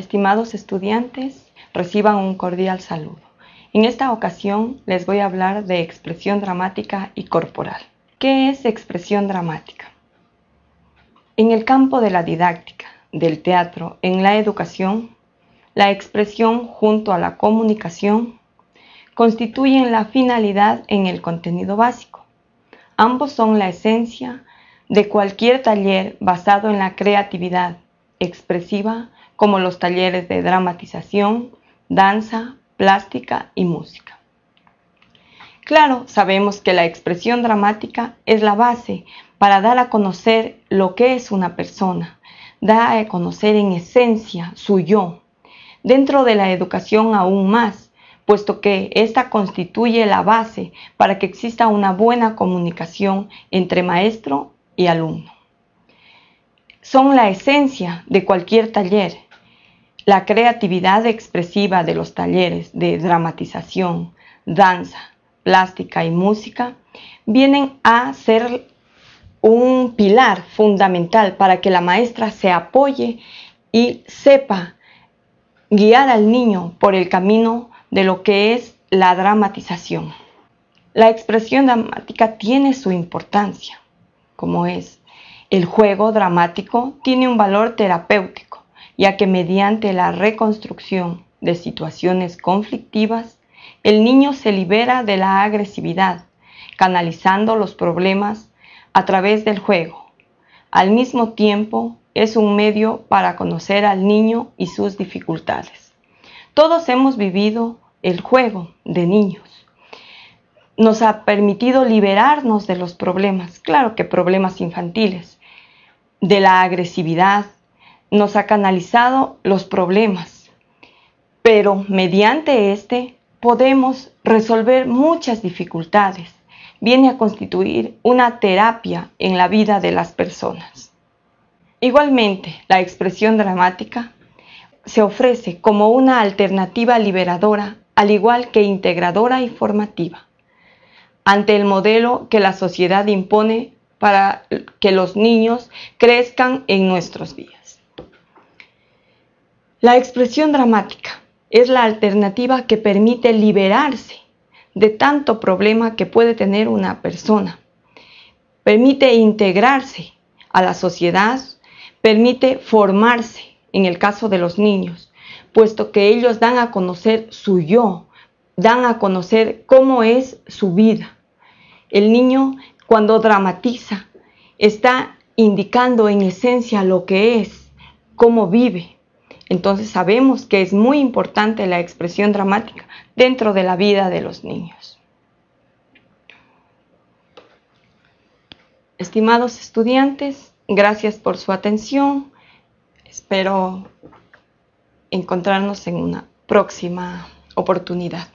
Estimados estudiantes, reciban un cordial saludo. En esta ocasión les voy a hablar de expresión dramática y corporal. ¿Qué es expresión dramática? En el campo de la didáctica, del teatro, en la educación, la expresión junto a la comunicación constituyen la finalidad en el contenido básico. Ambos son la esencia de cualquier taller basado en la creatividad expresiva como los talleres de dramatización, danza, plástica y música. Claro, sabemos que la expresión dramática es la base para dar a conocer lo que es una persona, da a conocer en esencia su yo, dentro de la educación aún más, puesto que ésta constituye la base para que exista una buena comunicación entre maestro y alumno. Son la esencia de cualquier taller, la creatividad expresiva de los talleres de dramatización, danza, plástica y música vienen a ser un pilar fundamental para que la maestra se apoye y sepa guiar al niño por el camino de lo que es la dramatización. La expresión dramática tiene su importancia, como es el juego dramático tiene un valor terapéutico ya que mediante la reconstrucción de situaciones conflictivas, el niño se libera de la agresividad, canalizando los problemas a través del juego. Al mismo tiempo, es un medio para conocer al niño y sus dificultades. Todos hemos vivido el juego de niños. Nos ha permitido liberarnos de los problemas, claro que problemas infantiles, de la agresividad, nos ha canalizado los problemas, pero mediante este podemos resolver muchas dificultades. Viene a constituir una terapia en la vida de las personas. Igualmente, la expresión dramática se ofrece como una alternativa liberadora, al igual que integradora y formativa, ante el modelo que la sociedad impone para que los niños crezcan en nuestros días. La expresión dramática es la alternativa que permite liberarse de tanto problema que puede tener una persona. Permite integrarse a la sociedad, permite formarse en el caso de los niños, puesto que ellos dan a conocer su yo, dan a conocer cómo es su vida. El niño cuando dramatiza está indicando en esencia lo que es, cómo vive, entonces sabemos que es muy importante la expresión dramática dentro de la vida de los niños. Estimados estudiantes, gracias por su atención. Espero encontrarnos en una próxima oportunidad.